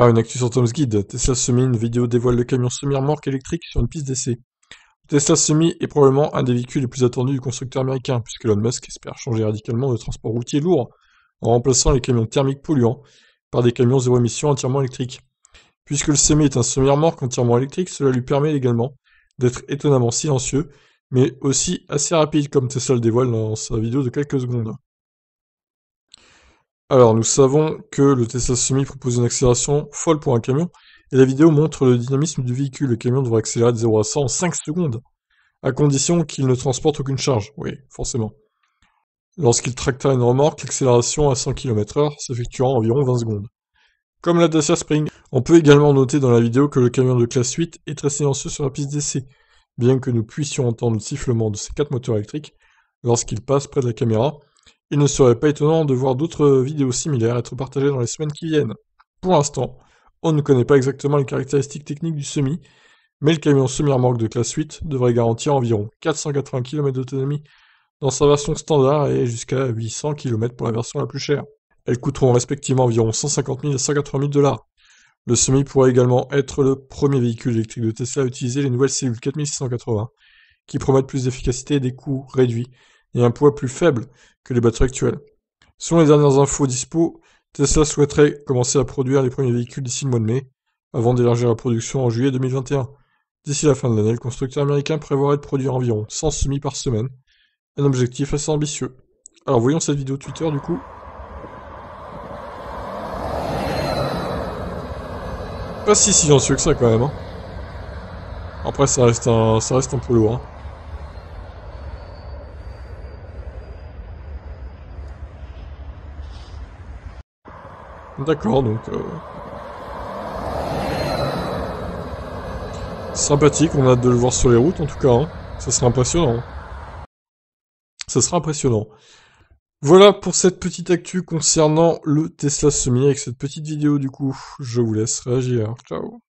Ah, une actu sur Tom's Guide. Tesla Semi, une vidéo dévoile le camion semi-remorque électrique sur une piste d'essai. Tesla Semi est probablement un des véhicules les plus attendus du constructeur américain, puisque Elon Musk espère changer radicalement le transport routier lourd en remplaçant les camions thermiques polluants par des camions zéro émission entièrement électriques. Puisque le semi est un semi-remorque entièrement électrique, cela lui permet également d'être étonnamment silencieux, mais aussi assez rapide, comme Tesla le dévoile dans sa vidéo de quelques secondes. Alors, nous savons que le Tesla Semi propose une accélération folle pour un camion, et la vidéo montre le dynamisme du véhicule. Le camion devrait accélérer de 0 à 100 en 5 secondes, à condition qu'il ne transporte aucune charge. Oui, forcément. Lorsqu'il tracta une remorque, l'accélération à 100 km/h s'effectuera environ 20 secondes. Comme la Dacia Spring, on peut également noter dans la vidéo que le camion de classe 8 est très silencieux sur la piste d'essai, bien que nous puissions entendre le sifflement de ses quatre moteurs électriques lorsqu'il passe près de la caméra, il ne serait pas étonnant de voir d'autres vidéos similaires être partagées dans les semaines qui viennent. Pour l'instant, on ne connaît pas exactement les caractéristiques techniques du semi, mais le camion semi-remorque de classe 8 devrait garantir environ 480 km d'autonomie dans sa version standard et jusqu'à 800 km pour la version la plus chère. Elles coûteront respectivement environ 150 000 et 180 000 dollars. Le semi pourrait également être le premier véhicule électrique de Tesla à utiliser les nouvelles cellules 4680, qui promettent plus d'efficacité et des coûts réduits un poids plus faible que les batteries actuelles. Selon les dernières infos dispo, Tesla souhaiterait commencer à produire les premiers véhicules d'ici le mois de mai, avant d'élargir la production en juillet 2021. D'ici la fin de l'année, le constructeur américain prévoirait de produire environ 100 semis par semaine, un objectif assez ambitieux. Alors voyons cette vidéo Twitter du coup. Pas si silencieux que ça quand même. Hein. Après ça reste un, ça reste un peu lourd. Hein. D'accord, donc... Euh, sympathique, on a hâte de le voir sur les routes en tout cas. Hein. Ça sera impressionnant. Hein. Ça sera impressionnant. Voilà pour cette petite actu concernant le Tesla Semi. Avec cette petite vidéo du coup, je vous laisse réagir. Ciao